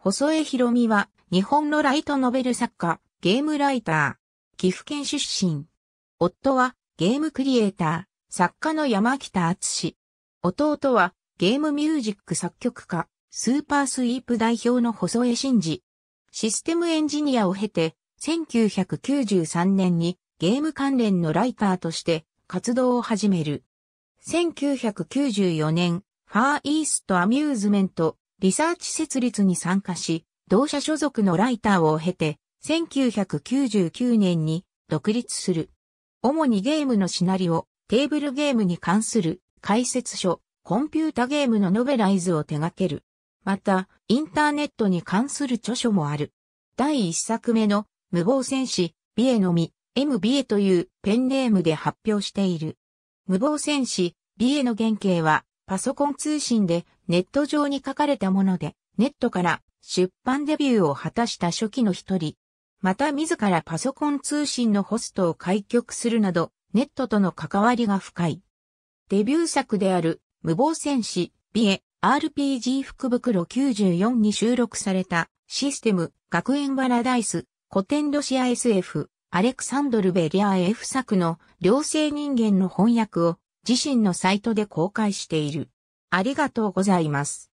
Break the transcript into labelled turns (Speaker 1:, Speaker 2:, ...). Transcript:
Speaker 1: 細江博美は、日本のライトノベル作家、ゲームライ
Speaker 2: ター、岐阜県出身。夫は、ゲームクリエイター、作家の山北敦。弟は、ゲームミュージック作曲家、スーパースイープ代表の細江真嗣。システムエンジニアを経て、1993年にゲーム関連のライターとして活動を始める。1994年、ファーイーストアミューズメントリサーチ設立に参加し、同社所属のライターを経て、1999年に独立する。主にゲームのシナリオ、テーブルゲームに関する解説書、コンピュータゲームのノベライズを手掛ける。また、インターネットに関する著書もある。第1作目の無謀戦士、ビエのみ、M ビエというペンネームで発表している。無謀戦士、ビエの原型はパソコン通信でネット上に書かれたもので、ネットから出版デビューを果たした初期の一人。また自らパソコン通信のホストを開局するなど、ネットとの関わりが深い。デビュー作である、無謀戦士、ビエ、RPG 福袋94に収録された、システム、学園バラダイス、古典ロシア SF、アレクサンドル・ベリア F 作の、両性人間の翻訳を、自身
Speaker 1: のサイトで公開している。ありがとうございます。